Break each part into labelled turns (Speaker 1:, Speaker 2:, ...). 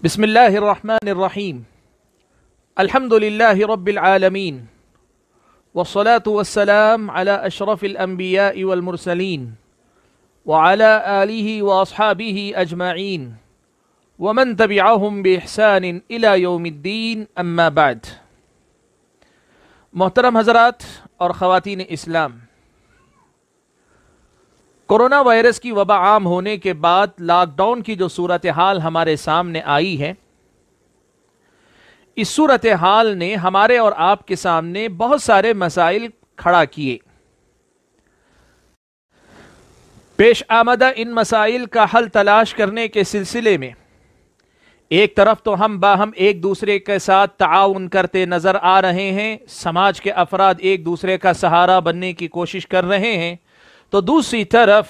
Speaker 1: بسم الله الرحمن الرحيم الحمد لله رب العالمين والصلاة والسلام على أشرف الأنبياء والمرسلين وعلى آله وأصحابه أجمعين ومن تبعهم بإحسان إلى يوم الدين أما بعد محترم حضرات اور خواتین اسلام corona virus की वबा आम होने के बाद लॉकडाउन की जो सूरत हाल हमारे सामने आई है इस सूरत हाल ने हमारे और आपके सामने बहुत सारे मसाइल खड़ा किए पेश आमदा इन मसाइल का हल तलाश करने के सिलसिले में एक तरफ तो हम बाहम एक दूसरे के साथ ताउन करते नज़र आ रहे हैं समाज के अफराद एक दूसरे का सहारा बनने की कोशिश कर रहे हैं तो दूसरी तरफ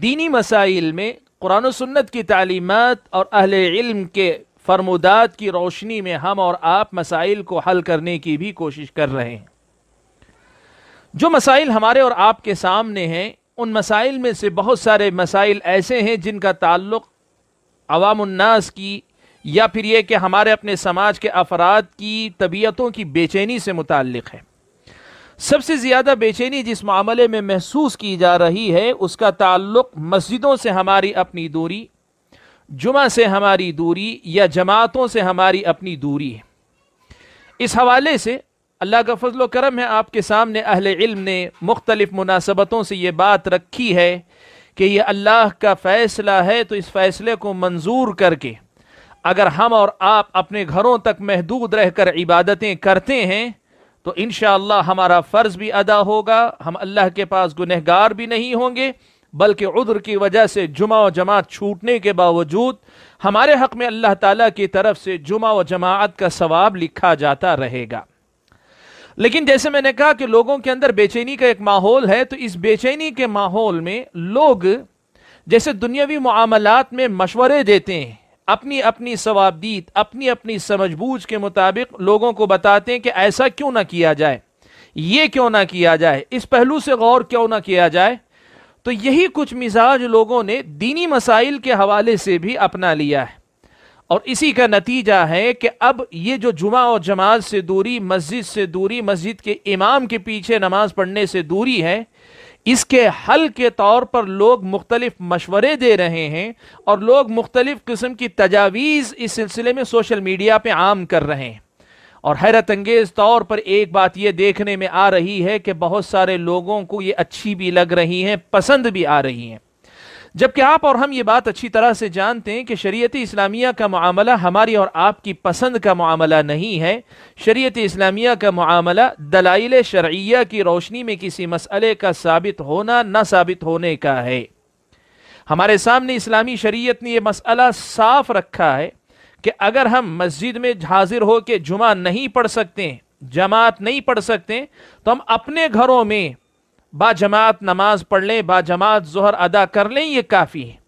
Speaker 1: दीनी मसाइल में कुरान सुन्नत की तालीमत और अहल इल्म के फरमुदात की रोशनी में हम और आप मसाइल को हल करने की भी कोशिश कर रहे हैं जो मसाइल हमारे और आपके सामने हैं उन मसाइल में से बहुत सारे मसाइल ऐसे हैं जिनका ताल्लुक अवामन्नास की या फिर यह कि हमारे अपने समाज के अफराद की तबीयतों की बेचैनी से मुतक़ है सबसे ज़्यादा बेचैनी जिस मामले में महसूस की जा रही है उसका ताल्लुक मस्जिदों से हमारी अपनी दूरी जुमा से हमारी दूरी या जमातों से हमारी अपनी दूरी है इस हवाले से अल्लाह का फजल करम है आपके सामने अहल इल्म ने मुख्तलिफ़ मुनासबतों से ये बात रखी है कि यह अल्लाह का फ़ैसला है तो इस फ़ैसले को मंजूर करके अगर हम और आप अपने घरों तक महदूद रहकर इबादतें करते हैं तो इन हमारा फ़र्ज़ भी अदा होगा हम अल्लाह के पास गुनहगार भी नहीं होंगे बल्कि उद्र की वजह से जुमा व जमात छूटने के बावजूद हमारे हक में अल्लाह ताला की तरफ से जुमा व जमात का सवाब लिखा जाता रहेगा लेकिन जैसे मैंने कहा कि लोगों के अंदर बेचैनी का एक माहौल है तो इस बेचैनी के माहौल में लोग जैसे दुनियावी मामलात में मशवरे देते हैं अपनी अपनी सवाबदीत अपनी अपनी समझबूझ के मुताबिक लोगों को बताते हैं कि ऐसा क्यों ना किया जाए ये क्यों ना किया जाए इस पहलू से गौर क्यों ना किया जाए तो यही कुछ मिजाज लोगों ने दीनी मसाइल के हवाले से भी अपना लिया है और इसी का नतीजा है कि अब ये जो जुमा और जमात से दूरी मस्जिद से दूरी मस्जिद के इमाम के पीछे नमाज पढ़ने से दूरी है इसके हल के तौर पर लोग मुख्तलिफ मशवरे दे रहे हैं और लोग मुख्तलिफ किस्म की तजावीज़ इस सिलसिले में सोशल मीडिया पर आम कर रहे हैं और हैरत अंगेज़ तौर पर एक बात यह देखने में आ रही है कि बहुत सारे लोगों को ये अच्छी भी लग रही हैं पसंद भी आ रही हैं जबकि आप और हम ये बात अच्छी तरह से जानते हैं कि शरीयत इस्लामिया का मामला हमारी और आपकी पसंद का मामला नहीं है शरीयत इस्लामिया का मामला दलाइल शरिया की रोशनी में किसी मसले का साबित होना ना साबित होने का है हमारे सामने इस्लामी शरीयत ने यह मसला साफ रखा है कि अगर हम मस्जिद में हाजिर हो के जुमा नहीं पढ़ सकते जमात नहीं पढ़ सकते तो हम अपने घरों में बाजमात नमाज पढ़ लें बाजमात जहर अदा कर लें ये काफ़ी है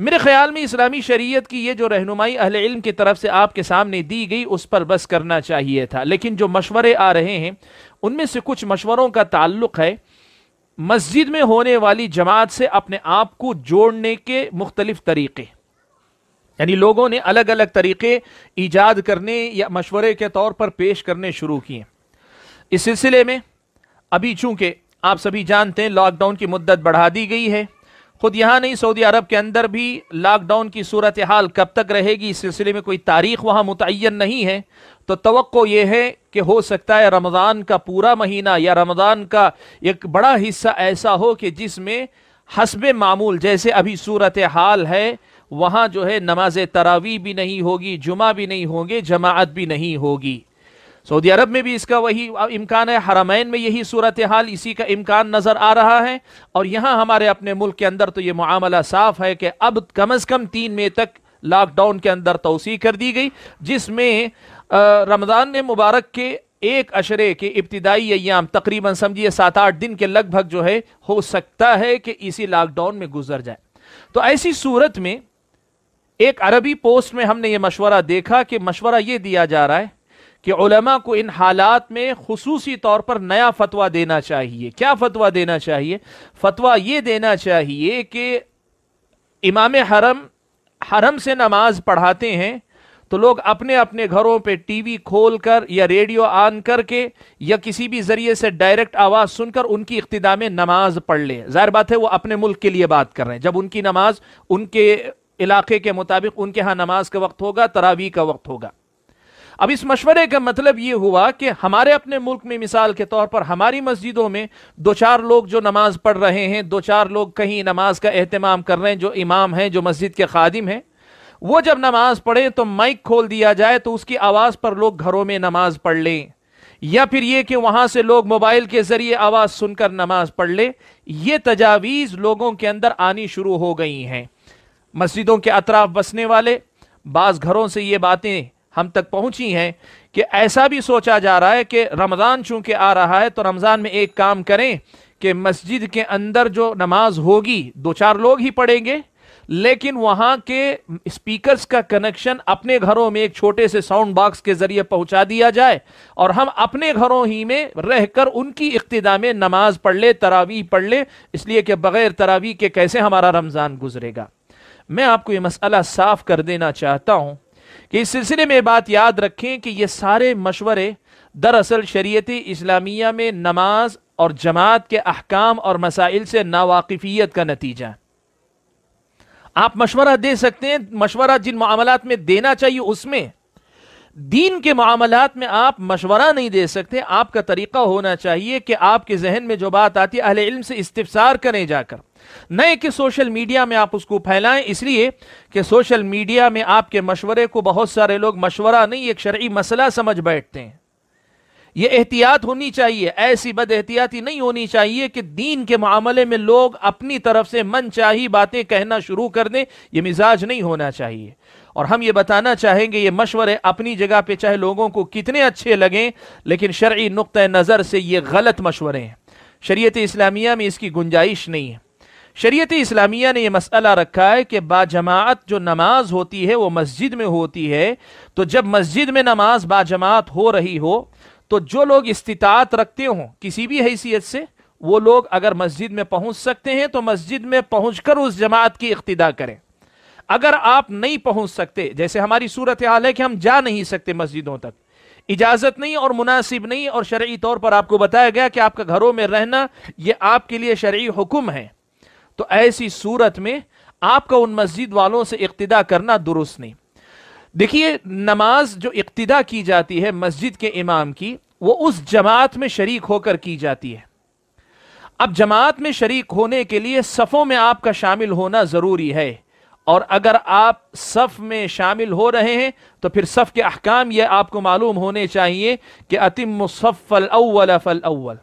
Speaker 1: मेरे ख्याल में इस्लामी शरीयत की ये जो रहनुमाई अहल इल्म की तरफ से आपके सामने दी गई उस पर बस करना चाहिए था लेकिन जो मशवरे आ रहे हैं उनमें से कुछ मशवरों का ताल्लुक है मस्जिद में होने वाली जमात से अपने आप को जोड़ने के मुख्तलिफ तरीक़े यानी लोगों ने अलग अलग तरीक़े ईजाद करने या मशवरे के तौर पर पेश करने शुरू किए इस सिलसिले में अभी चूंकि आप सभी जानते हैं लॉकडाउन की मुद्दत बढ़ा दी गई है खुद यहाँ नहीं सऊदी अरब के अंदर भी लॉकडाउन की सूरत हाल कब तक रहेगी इस सिलसिले में कोई तारीख वहाँ मुतन नहीं है तो तो ये है कि हो सकता है रमज़ान का पूरा महीना या रमज़ान का एक बड़ा हिस्सा ऐसा हो कि जिसमें हसब मामूल जैसे अभी सूरत हाल है वहाँ जो है नमाज तरावी भी नहीं होगी जुमा भी नहीं होंगे जमात भी नहीं होगी सऊदी अरब में भी इसका वही इम्कान है हरामैन में यही सूरत हाल इसी का इम्कान नज़र आ रहा है और यहाँ हमारे अपने मुल्क के अंदर तो ये मामला साफ है कि अब कम अज़ कम तीन मई तक लॉकडाउन के अंदर तोसी कर दी गई जिसमें रमज़ान मुबारक के एक अशरे के इब्तदाई अयाम तकरीबन समझिए सात आठ दिन के लगभग जो है हो सकता है कि इसी लॉकडाउन में गुजर जाए तो ऐसी सूरत में एक अरबी पोस्ट में हमने ये मशवरा देखा कि मशवरा ये दिया जा रहा है कि उलमा को इन हालात में खसूसी तौर पर नया फतवा देना चाहिए क्या फतवा देना चाहिए फतवा ये देना चाहिए कि इमाम हरम हरम से नमाज पढ़ाते हैं तो लोग अपने अपने घरों पे टीवी खोलकर या रेडियो ऑन करके या किसी भी जरिए से डायरेक्ट आवाज़ सुनकर उनकी इक्तदा में नमाज पढ़ लें ज़ाहिर बात है वो अपने मुल्क के लिए बात कर रहे हैं जब उनकी नमाज उनके इलाके के मुताबिक उनके यहाँ नमाज का वक्त होगा तरावी का वक्त होगा अब इस मशवरे का मतलब ये हुआ कि हमारे अपने मुल्क में मिसाल के तौर पर हमारी मस्जिदों में दो चार लोग जो नमाज पढ़ रहे हैं दो चार लोग कहीं नमाज का अहतमाम कर रहे हैं जो इमाम हैं जो मस्जिद के खादिम हैं वो जब नमाज पढ़े तो माइक खोल दिया जाए तो उसकी आवाज़ पर लोग घरों में नमाज पढ़ लें या फिर ये कि वहां से लोग मोबाइल के ज़रिए आवाज़ सुनकर नमाज पढ़ ले ये तजावीज़ लोगों के अंदर आनी शुरू हो गई हैं मस्जिदों के अतराफ बसने वाले बाज़ घरों से ये बातें हम तक पहुंची हैं कि ऐसा भी सोचा जा रहा है कि रमज़ान चूंकि आ रहा है तो रमज़ान में एक काम करें कि मस्जिद के अंदर जो नमाज होगी दो चार लोग ही पढ़ेंगे लेकिन वहाँ के स्पीकर्स का कनेक्शन अपने घरों में एक छोटे से साउंड बॉक्स के ज़रिए पहुँचा दिया जाए और हम अपने घरों ही में रहकर उनकी इब्तदा में नमाज पढ़ ले तरावी पढ़ ले इसलिए कि बग़ैर तरावी के कैसे हमारा रमज़ान गुजरेगा मैं आपको ये मसला साफ़ कर देना चाहता हूँ कि इस सिलसिले में बात याद रखें कि ये सारे मशवरे दरअसल शरीय इस्लामिया में नमाज और जमात के अहकाम और मसाइल से नावाकफियत का नतीजा आप मशवरा दे सकते हैं मशवरा जिन मामलात में देना चाहिए उसमें दीन के मामलात में आप मशवरा नहीं दे सकते आपका तरीका होना चाहिए कि आपके जहन में जो बात आती है अहल इल्म से इस्तफसार करें जाकर न कि सोशल मीडिया में आप उसको फैलाएं इसलिए कि सोशल मीडिया में आपके मशवरे को बहुत सारे लोग मशवरा नहीं एक शर्य मसला समझ बैठते हैं ये एहतियात होनी चाहिए ऐसी बद एहतियाती नहीं होनी चाहिए कि दीन के मामले में लोग अपनी तरफ से मन चाही बातें कहना शुरू कर दें यह मिजाज नहीं होना चाहिए और हम ये बताना चाहेंगे ये मशवरे अपनी जगह पे चाहे लोगों को कितने अच्छे लगें लेकिन शर्य नुक़ नज़र से ये गलत मशवरे हैं शरीत इस्लामिया में इसकी गुंजाइश नहीं है शरीयत इस्लामिया ने यह मसला रखा है कि बाजमात जो नमाज होती है वो मस्जिद में होती है तो जब मस्जिद में नमाज बाजमात हो रही हो तो जो लोग इस्तात रखते हों किसी भी हैसियत से वो लोग अगर मस्जिद में पहुंच सकते हैं तो मस्जिद में पहुंचकर उस जमात की इकतदा करें अगर आप नहीं पहुंच सकते जैसे हमारी सूरत हाल है कि हम जा नहीं सकते मस्जिदों तक इजाजत नहीं और मुनासिब नहीं और शर्य तौर पर आपको बताया गया कि आपका घरों में रहना यह आपके लिए शर्य हुक्म है तो ऐसी सूरत में आपका उन मस्जिद वालों से इकतदा करना दुरुस्त नहीं देखिए नमाज जो इकतदा की जाती है मस्जिद के इमाम की वो उस जमात में शरीक होकर की जाती है अब जमात में शरीक होने के लिए सफ़ों में आपका शामिल होना ज़रूरी है और अगर आप सफ़ में शामिल हो रहे हैं तो फिर सफ़ के अहकाम यह आपको मालूम होने चाहिए कि अतिम सफ़ल अव्वल फ़ल अव्वल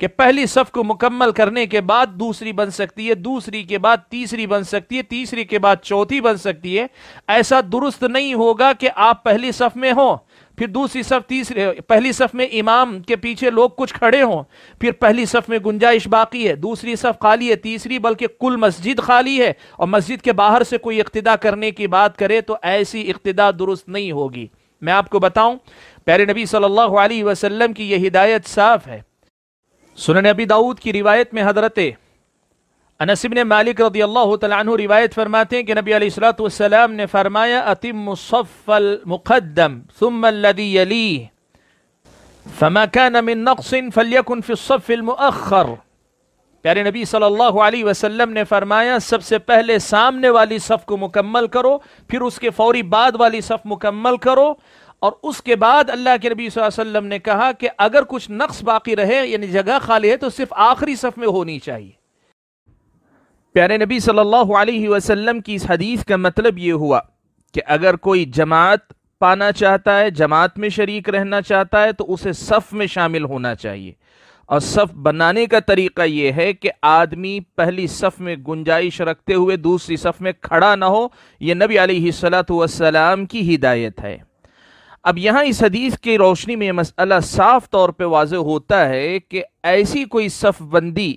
Speaker 1: कि पहली सफ को मुकम्मल करने के बाद दूसरी बन सकती है दूसरी के बाद तीसरी बन सकती है तीसरी के बाद चौथी बन सकती है ऐसा दुरुस्त नहीं होगा कि आप पहली सफ में हों फिर दूसरी सफ तीसरे पहली सफ में इमाम के पीछे लोग कुछ खड़े हों फिर पहली सफ में गुंजाइश बाकी है दूसरी सफ खाली है तीसरी बल्कि कुल मस्जिद खाली है और मस्जिद के बाहर से कोई इकतदा करने की बात करे तो ऐसी इकतदा दुरुस्त नहीं होगी मैं आपको बताऊं प्यारे नबी सल्लल्लाहु अलैहि वसल्लम की यह हिदायत साफ है सुनन अबी दाऊद की रिवायत में हजरत अनसिब ने मालिक रदी अल्लाह तु रिवायत फरमाते हैं कि नबी सलाम ने फरमाया अतिमफ़ल मुक़दम सुमी अली फमा कान मिन प्यारे नबी सल्लल्लाहु अलैहि वसल्लम ने फरमाया सबसे पहले सामने वाली सफ़ को मुकम्मल करो फिर उसके फौरी बाद वाली सफ़ मुकम्मल करो और उसके बाद अल्लाह के नबी वसल्लम ने कहा कि अगर कुछ नक्स बाकी रहे यानी जगह खाली है तो सिर्फ आखिरी सफ़ में होनी चाहिए प्यारे नबी सल्लल्लाहु अलैहि वसल्लम की इस हदीस का मतलब ये हुआ कि अगर कोई जमात पाना चाहता है जमात में शरीक रहना चाहता है तो उसे सफ़ में शामिल होना चाहिए और सफ़ बनाने का तरीका यह है कि आदमी पहली सफ़ में गुंजाइश रखते हुए दूसरी सफ़ में खड़ा ना हो यह नबी सलाम की हिदायत है अब यहाँ इस हदीस की रोशनी में मसला साफ तौर पर वाज होता है कि ऐसी कोई सफ़बंदी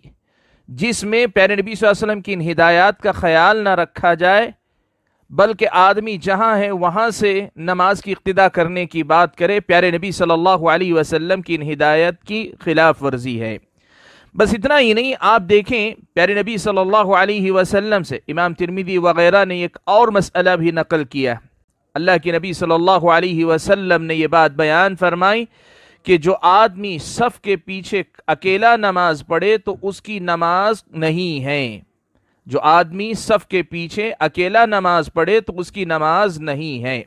Speaker 1: जिसमें प्यारे नबी वसल्लम की इन हिदायत का ख्याल ना रखा जाए बल्कि आदमी जहाँ है वहाँ से नमाज की इब्तदा करने की बात करे प्यारे नबी सल्लल्लाहु अलैहि वसल्लम की इन हिदायत की खिलाफ वर्जी है बस इतना ही नहीं आप देखें प्यारे नबी सल्लल्लाहु अलैहि वसल्लम से इमाम तिरमिदी वगैरह ने एक और मसला भी नकल किया है अल्लाह के नबी सल्लल्लाहु अलैहि वसल्लम ने यह बात बयान फरमाई कि जो आदमी सफ़ के पीछे अकेला नमाज पढ़े तो उसकी नमाज नहीं है जो आदमी सफ़ के पीछे अकेला नमाज पढ़े तो उसकी नमाज नहीं है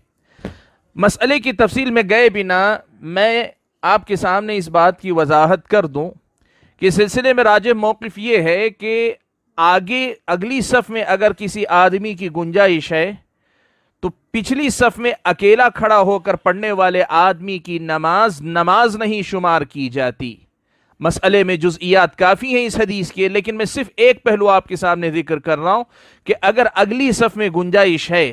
Speaker 1: मसले की तफसील में गए बिना मैं आपके सामने इस बात की वजाहत कर दूं कि सिलसिले में राज मौक़ ये है कि आगे अगली सफ़ में अगर किसी आदमी की गुंजाइश है तो पिछली सफ में अकेला खड़ा होकर पढ़ने वाले आदमी की नमाज नमाज नहीं शुमार की जाती मसले में जुजियात काफ़ी हैं इस हदीस के लेकिन मैं सिर्फ एक पहलू आपके सामने जिक्र कर रहा हूं कि अगर अगली सफ में गुंजाइश है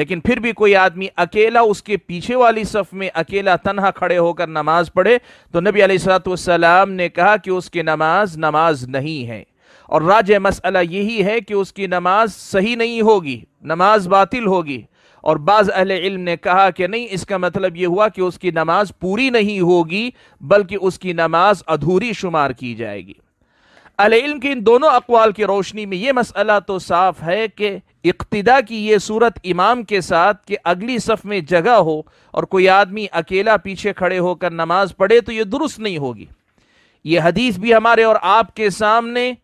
Speaker 1: लेकिन फिर भी कोई आदमी अकेला उसके पीछे वाली सफ में अकेला तनहा खड़े होकर नमाज पढ़े तो नबी सलाम ने कहा कि उसकी नमाज नमाज नहीं है और राज मसला यही है कि उसकी नमाज सही नहीं होगी नमाज बातिल होगी और बाज़ अहल इल्म ने कहा कि नहीं इसका मतलब ये हुआ कि उसकी नमाज पूरी नहीं होगी बल्कि उसकी नमाज अधूरी शुमार की जाएगी अहल इल्म की इन दोनों अकवाल की रोशनी में ये मसला तो साफ है कि इक्तदा की ये सूरत इमाम के साथ कि अगली सफ़ में जगह हो और कोई आदमी अकेला पीछे खड़े होकर नमाज पढ़े तो ये दुरुस्त नहीं होगी ये हदीस भी हमारे और आपके सामने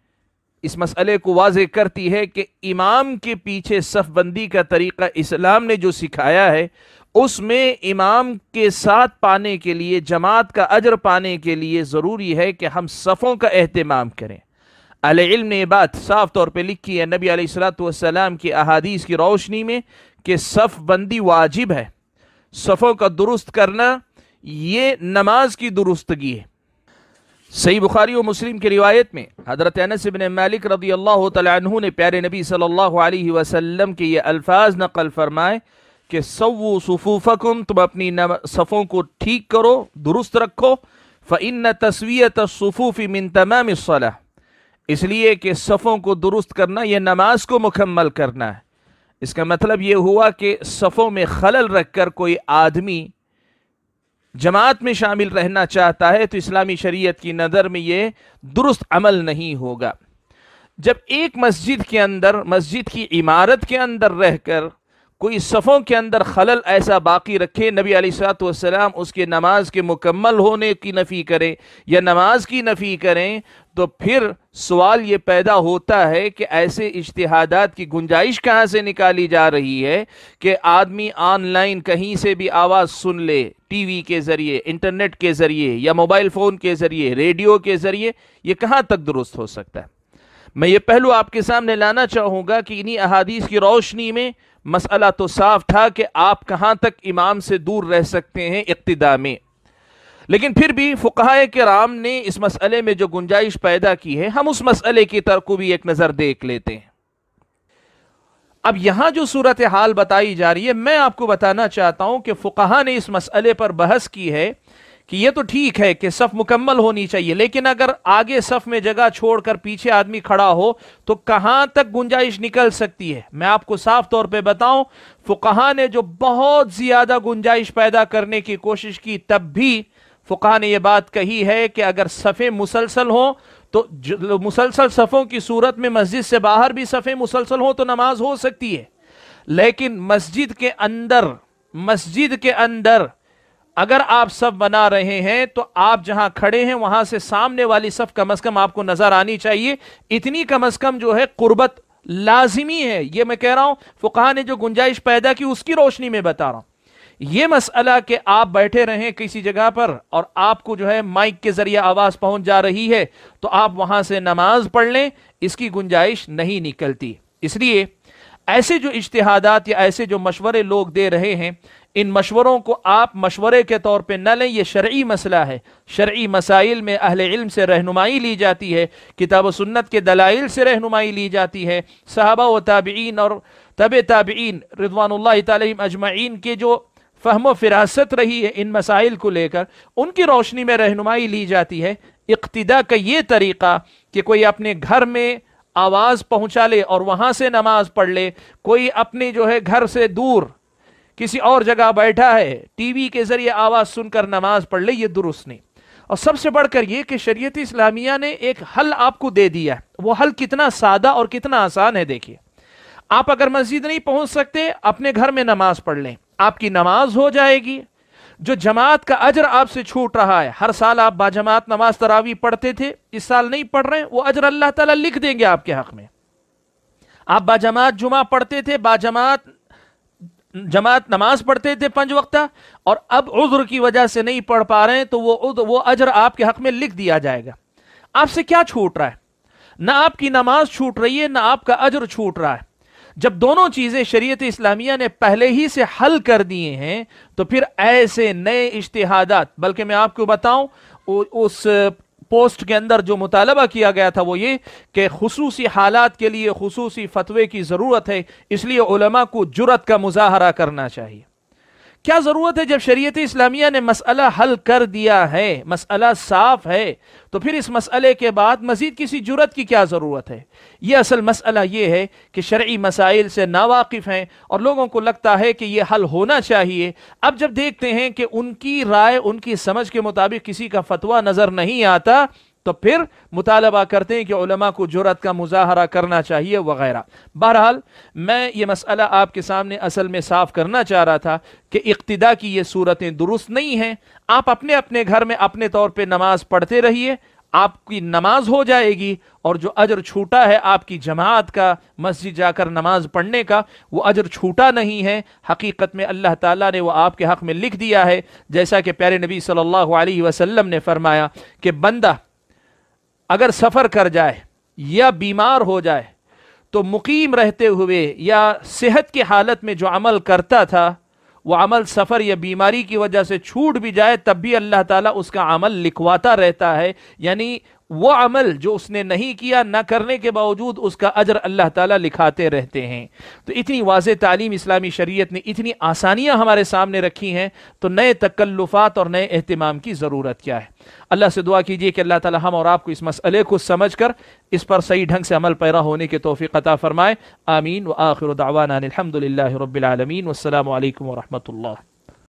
Speaker 1: इस मसले को वाज करती है कि इमाम के पीछे सफबंदी का तरीक़ा इस्लाम ने जो सिखाया है उसमें इमाम के साथ पाने के लिए जमात का अजर पाने के लिए ज़रूरी है कि हम सफ़ों का अहतमाम करें अलम ने बात साफ तौर पर लिखी है नबी आलतम की अहादीस की रोशनी में कि सफ़बंदी वाजिब है सफ़ों का दुरुस्त करना ये नमाज की दुरुस्तगी है सही बुखारी और मुस्लिम की रिवायत में हज़रत अनस मालिक रदी अल्लाह तु ने प्यारे नबी सल्लल्लाहु अलैहि वसल्लम के ये अल्फाज नकल फरमाए कि सवु तुम अपनी सफ़ों को ठीक करो दुरुस्त रखो फ़िन तस्वीत सफ़ूफ़ी मिन तमाम सलाह इसलिए कि सफ़ों को दुरुस्त करना यह नमाज को मुकम्मल करना है इसका मतलब ये हुआ कि सफ़ों में खलल रख कर कोई आदमी जमात में शामिल रहना चाहता है तो इस्लामी शरीयत की नज़र में ये दुरुस्त अमल नहीं होगा जब एक मस्जिद के अंदर मस्जिद की इमारत के अंदर रहकर कोई सफ़ों के अंदर खलल ऐसा बाकी रखे नबी अलीसलाम उसके नमाज के मुकम्मल होने की नफ़ी करें या नमाज की नफ़ी करें तो फिर सवाल ये पैदा होता है कि ऐसे इश्तहादात की गुंजाइश कहाँ से निकाली जा रही है कि आदमी ऑनलाइन कहीं से भी आवाज़ सुन ले टीवी के ज़रिए इंटरनेट के ज़रिए या मोबाइल फ़ोन के ज़रिए रेडियो के ज़रिए ये कहाँ तक दुरुस्त हो सकता है मैं ये पहलू आपके सामने लाना चाहूँगा कि इन्हीं अहादीस की रोशनी में मसला तो साफ था कि आप कहाँ तक इमाम से दूर रह सकते हैं इब्तदा में लेकिन फिर भी फ़ुकाए राम ने इस मसले में जो गुंजाइश पैदा की है हम उस मसले की तरक को भी एक नज़र देख लेते हैं अब यहां जो सूरत हाल बताई जा रही है मैं आपको बताना चाहता हूं कि फ़ुकाहा ने इस मसले पर बहस की है कि ये तो ठीक है कि सफ मुकम्मल होनी चाहिए लेकिन अगर आगे सफ में जगह छोड़कर पीछे आदमी खड़ा हो तो कहां तक गुंजाइश निकल सकती है मैं आपको साफ तौर पे बताऊं फुकाहा ने जो बहुत ज्यादा गुंजाइश पैदा करने की कोशिश की तब भी फुकाहा ने यह बात कही है कि अगर सफ़े मुसलसल हो तो मुसलसल सफ़ों की सूरत में मस्जिद से बाहर भी सफ़े मुसलसल हो तो नमाज हो सकती है लेकिन मस्जिद के अंदर मस्जिद के अंदर अगर आप सब बना रहे हैं तो आप जहां खड़े हैं वहां से सामने वाली सब कम अज कम आपको नजर आनी चाहिए इतनी कम अज कम जो है कुर्बत लाजिमी है यह मैं कह रहा हूं फुका ने जो गुंजाइश पैदा की उसकी रोशनी में बता रहा हूं यह मसला कि आप बैठे रहें किसी जगह पर और आपको जो है माइक के जरिए आवाज पहुंच जा रही है तो आप वहां से नमाज पढ़ लें इसकी गुंजाइश नहीं निकलती इसलिए ऐसे जो इश्तहादात या ऐसे जो मशवरे लोग दे रहे हैं इन मशवरों को आप मशवरे के तौर पर न लें यह शर्य मसला है शर्य मसाइल में अहले इल्म से रहनुमाई ली जाती है किताब सुन्नत के दलाइल से रहनुमाई ली जाती है साहबा व ताबीन और तब ताबीन रिदवान तम अजमाइन के जो फहम फिरासत रही है इन मसाइल को लेकर उनकी रोशनी में रहनुमाई ली जाती है इकतदा का ये तरीक़ा कि कोई अपने घर में आवाज पहुंचा ले और वहां से नमाज पढ़ ले कोई अपने जो है घर से दूर किसी और जगह बैठा है टीवी के जरिए आवाज सुनकर नमाज पढ़ ले ये दुरुस्त नहीं और सबसे बढ़कर ये कि शरीयत इस्लामिया ने एक हल आपको दे दिया है वो हल कितना सादा और कितना आसान है देखिए आप अगर मस्जिद नहीं पहुंच सकते अपने घर में नमाज पढ़ लें आपकी नमाज हो जाएगी जो जमात का अजर आपसे छूट रहा है हर साल आप बाजमात नमाज तरावी पढ़ते थे इस साल नहीं पढ़ रहे हैं वो अजर अल्लाह ताला लिख देंगे आपके हक में आप बाजमात जुमा पढ़ते थे बाजमात जमात नमाज पढ़ते थे पंज वक्ता और अब उज्र की वजह से नहीं पढ़ पा रहे हैं तो वो वो अजर आपके हक में लिख दिया जाएगा आपसे क्या छूट रहा है ना आपकी नमाज छूट रही है ना आपका अजर छूट रहा है जब दोनों चीज़ें शरीयत इस्लामिया ने पहले ही से हल कर दिए हैं तो फिर ऐसे नए इश्तहादात बल्कि मैं आपको बताऊं उस पोस्ट के अंदर जो मुतालबा किया गया था वो ये कि खसूसी हालात के लिए खसूसी फतवे की ज़रूरत है इसलिए को जुरत का मुजाहरा करना चाहिए क्या ज़रूरत है जब शरीयत इस्लामिया ने मसला हल कर दिया है मसला साफ है तो फिर इस मसले के बाद मज़ीद किसी जरूरत की क्या ज़रूरत है यह असल मसला यह है कि शर्य मसाइल से नावाकिफ़ हैं और लोगों को लगता है कि यह हल होना चाहिए अब जब देखते हैं कि उनकी राय उनकी समझ के मुताबिक किसी का फतवा नज़र नहीं आता तो फिर मुतालबा करते हैं कि उलमा को जरूरत का मुजाहरा करना चाहिए वगैरह बहरहाल मैं ये मसला आपके सामने असल में साफ करना चाह रहा था कि इक्तदा की ये सूरतें दुरुस्त नहीं हैं आप अपने अपने घर में अपने तौर पर नमाज पढ़ते रहिए आपकी नमाज हो जाएगी और जो अजर छूटा है आपकी जमात का मस्जिद जाकर नमाज पढ़ने का वो अजर छूटा नहीं है हकीकत में अल्लाह ताला ने वो आपके हक़ में लिख दिया है जैसा कि प्यारे नबी सल्लल्लाहु अलैहि वसल्लम ने फरमाया कि बंदा अगर सफ़र कर जाए या बीमार हो जाए तो मुकीम रहते हुए या सेहत की हालत में जो अमल करता था वह अमल सफ़र या बीमारी की वजह से छूट भी जाए तब भी अल्लाह ताला उसका अमल लिखवाता रहता है यानी वो अमल जो उसने नहीं किया ना करने के बावजूद उसका अजर अल्लाह ताला लिखाते रहते हैं तो इतनी वाज तालीम इस्लामी शरीयत ने इतनी आसानियाँ हमारे सामने रखी हैं तो नए तकल्लुफात और नए अहतमाम की ज़रूरत क्या है अल्लाह से दुआ कीजिए कि अल्लाह ताला हम और आपको इस मसले को समझ कर इस पर सही ढंग से अमल पैरा होने के तोफ़ी कता फ़रमाए आमीन व आखिर दावाना रबीआलमीन वालक वरहमल